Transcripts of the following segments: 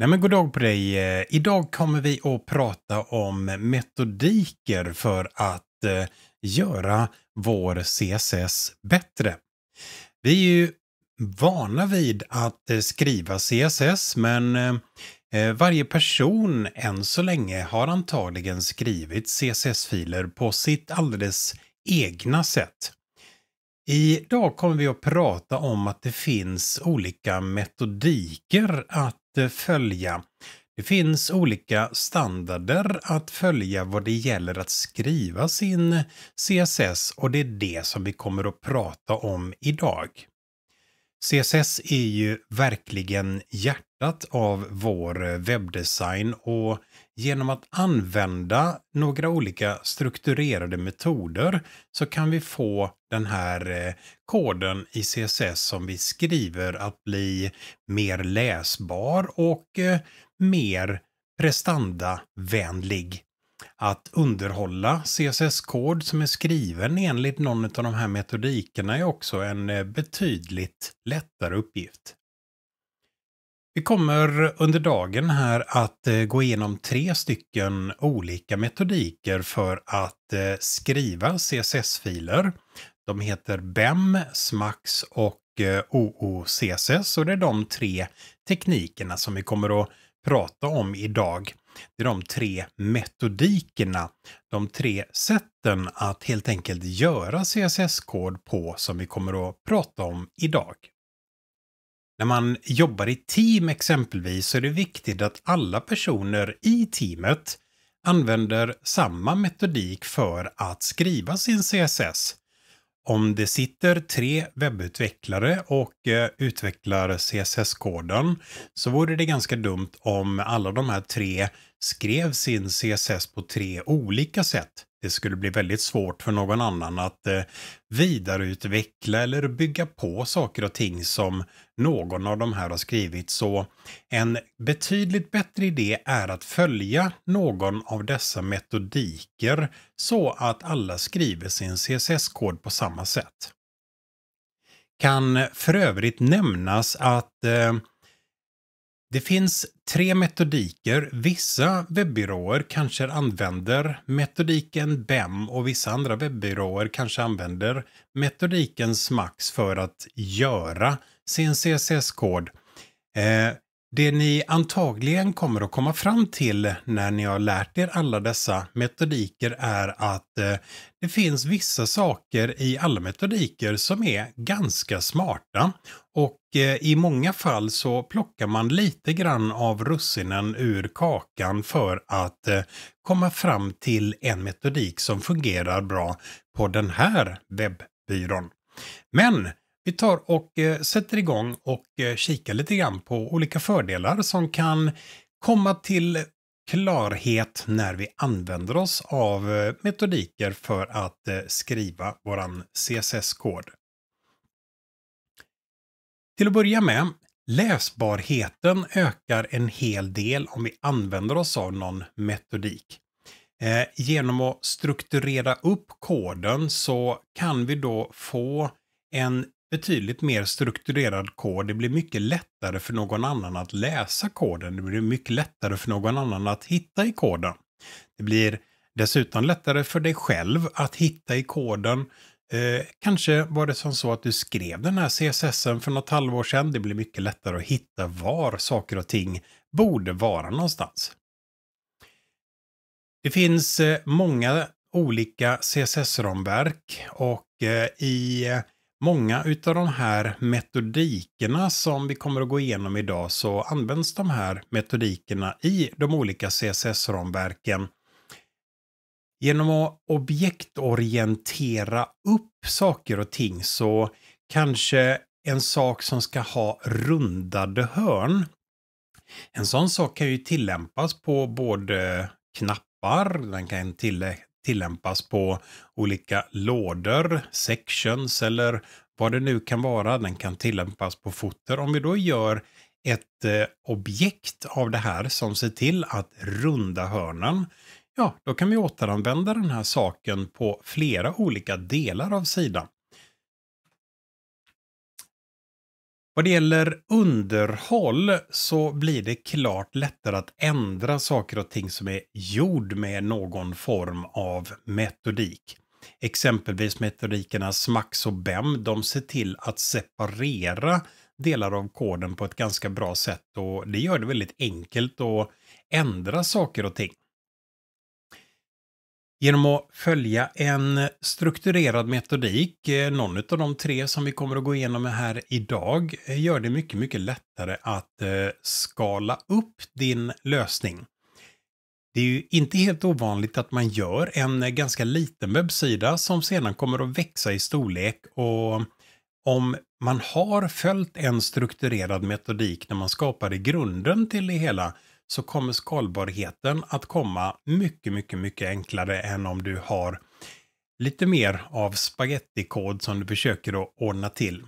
Nej men god dag på dig. Eh, idag kommer vi att prata om metodiker för att eh, göra vår CSS bättre. Vi är ju vana vid att eh, skriva CSS men varje person än så länge har antagligen skrivit CSS-filer på sitt alldeles egna sätt. Idag kommer vi att prata om att det finns olika metodiker att följa. Det finns olika standarder att följa vad det gäller att skriva sin CSS och det är det som vi kommer att prata om idag. CSS är ju verkligen hjärtat av vår eh, webbdesign och genom att använda några olika strukturerade metoder så kan vi få den här eh, koden i CSS som vi skriver att bli mer läsbar och eh, mer prestandavänlig att underhålla CSS-kod som är skriven enligt någon av de här metodikerna är också en eh, betydligt lättare uppgift. Vi kommer under dagen här att eh, gå igenom tre stycken olika metodiker för att eh, skriva CSS-filer. De heter BEM, SMAX och OOCSS och det är de tre teknikerna som vi kommer att prata om idag. Det är de tre metodikerna, de tre sätten att helt enkelt göra CSS-kod på som vi kommer att prata om idag. När man jobbar i team exempelvis så är det viktigt att alla personer i teamet använder samma metodik för att skriva sin CSS om det sitter tre webbutvecklare och eh, utvecklar CSS-koden så vore det ganska dumt om alla de här tre skrev sin CSS på tre olika sätt det skulle bli väldigt svårt för någon annan att eh, vidareutveckla eller bygga på saker och ting som någon av de här har skrivit. Så en betydligt bättre idé är att följa någon av dessa metodiker så att alla skriver sin CSS-kod på samma sätt. Kan för övrigt nämnas att eh, det finns tre metodiker. Vissa webbyråer kanske använder metodiken BEM och vissa andra webbyråer kanske använder metodiken SMAX för att göra sin CSS-kod. Eh, det ni antagligen kommer att komma fram till när ni har lärt er alla dessa metodiker är att eh, det finns vissa saker i alla metodiker som är ganska smarta och eh, i många fall så plockar man lite grann av russinen ur kakan för att eh, komma fram till en metodik som fungerar bra på den här webbyrån. Men vi tar och eh, sätter igång och eh, kikar lite grann på olika fördelar som kan komma till klarhet när vi använder oss av eh, metodiker för att skriva våran CSS-kod. Till att börja med, läsbarheten ökar en hel del om vi använder oss av någon metodik. genom att strukturera upp koden så kan vi då få en betydligt mer strukturerad kod. Det blir mycket lättare för någon annan att läsa koden. Det blir mycket lättare för någon annan att hitta i koden. Det blir dessutom lättare för dig själv att hitta i koden. Eh, kanske var det som så att du skrev den här CSSen för något halvår sedan. Det blir mycket lättare att hitta var saker och ting borde vara någonstans. Det finns eh, många olika CSS-ramverk och eh, i eh, Många utav de här metodikerna som vi kommer att gå igenom idag så används de här metodikerna i de olika CSS-ramverken Genom att objektorientera upp saker och ting så kanske en sak som ska ha rundade hörn. En sån sak kan ju tillämpas på både knappar, den kan tillämpas på olika lådor, sections eller vad det nu kan vara. Den kan tillämpas på foter. Om vi då gör ett eh, objekt av det här som ser till att runda hörnen, ja, då kan vi återanvända den här saken på flera olika delar av sidan. Vad det gäller underhåll så blir det klart lättare att ändra saker och ting som är gjord med någon form av metodik. Exempelvis metodikerna SMAX och BEM, de ser till att separera delar av koden på ett ganska bra sätt och det gör det väldigt enkelt att ändra saker och ting genom att följa en strukturerad metodik, eh, någon av de tre som vi kommer att gå igenom här idag, eh, gör det mycket, mycket lättare att eh, skala upp din lösning. Det är ju inte helt ovanligt att man gör en ganska liten webbsida som sedan kommer att växa i storlek och om man har följt en strukturerad metodik när man skapade grunden till det hela så kommer skalbarheten att komma mycket, mycket, mycket enklare än om du har lite mer av spagettikod som du försöker att ordna till.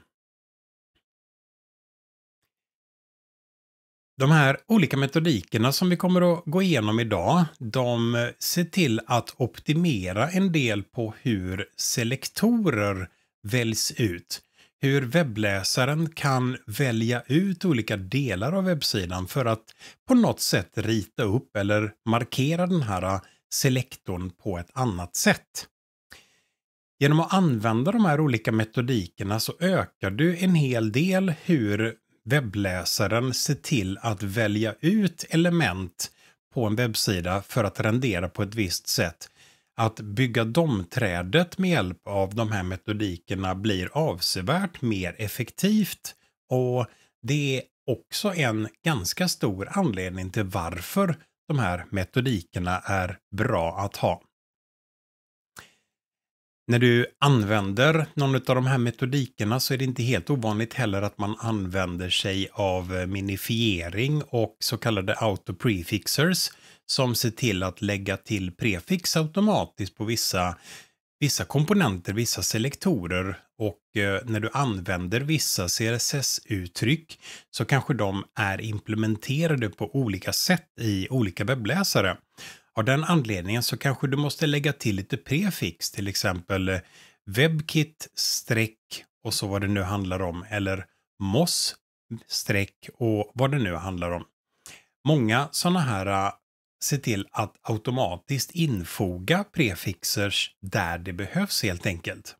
De här olika metodikerna som vi kommer att gå igenom idag, de ser till att optimera en del på hur selektorer väljs ut hur webbläsaren kan välja ut olika delar av webbsidan för att på något sätt rita upp eller markera den här äh, selektorn på ett annat sätt. Genom att använda de här olika metodikerna så ökar du en hel del hur webbläsaren ser till att välja ut element på en webbsida för att rendera på ett visst sätt att bygga domträdet med hjälp av de här metodikerna blir avsevärt mer effektivt och det är också en ganska stor anledning till varför de här metodikerna är bra att ha. När du använder någon av de här metodikerna så är det inte helt ovanligt heller att man använder sig av eh, minifiering och så kallade autoprefixers som ser till att lägga till prefix automatiskt på vissa, vissa komponenter, vissa selektorer och eh, när du använder vissa CSS-uttryck så kanske de är implementerade på olika sätt i olika webbläsare. Av den anledningen så kanske du måste lägga till lite prefix, till exempel eh, WebKit streck och så vad det nu handlar om eller moss- streck och vad det nu handlar om. Många sådana här eh, ser till att automatiskt infoga prefixers där det behövs helt enkelt.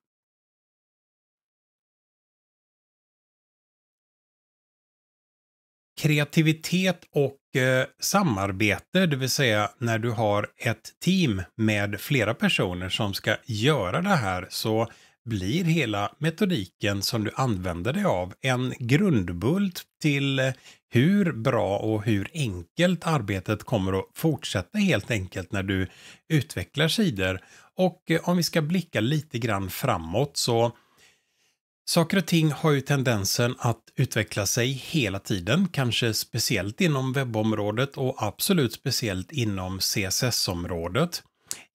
kreativitet och eh, samarbete, det vill säga när du har ett team med flera personer som ska göra det här så blir hela metodiken som du använder dig av en grundbult till eh, hur bra och hur enkelt arbetet kommer att fortsätta helt enkelt när du utvecklar sidor. Och eh, om vi ska blicka lite grann framåt så Saker och ting har ju tendensen att utveckla sig hela tiden, kanske speciellt inom webbområdet och absolut speciellt inom CSS-området.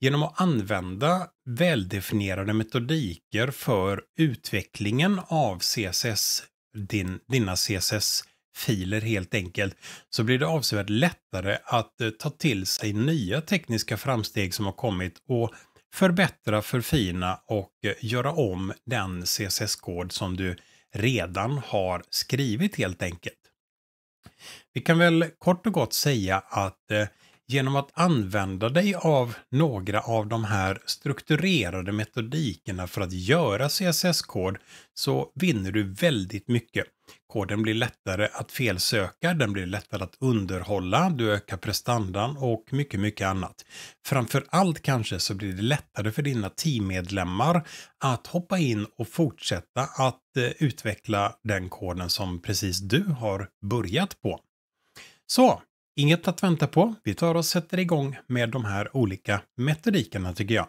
Genom att använda väldefinierade metodiker för utvecklingen av CSS, din, dina CSS-filer helt enkelt, så blir det avsevärt lättare att eh, ta till sig nya tekniska framsteg som har kommit och förbättra, förfina och eh, göra om den CSS-kod som du redan har skrivit helt enkelt. Vi kan väl kort och gott säga att eh, genom att använda dig av några av de här strukturerade metodikerna för att göra CSS-kod så vinner du väldigt mycket. Koden blir lättare att felsöka, den blir lättare att underhålla, du ökar prestandan och mycket, mycket annat. Framför allt kanske så blir det lättare för dina teammedlemmar att hoppa in och fortsätta att eh, utveckla den koden som precis du har börjat på. Så Inget att vänta på. Vi tar och sätter igång med de här olika metodikerna tycker jag.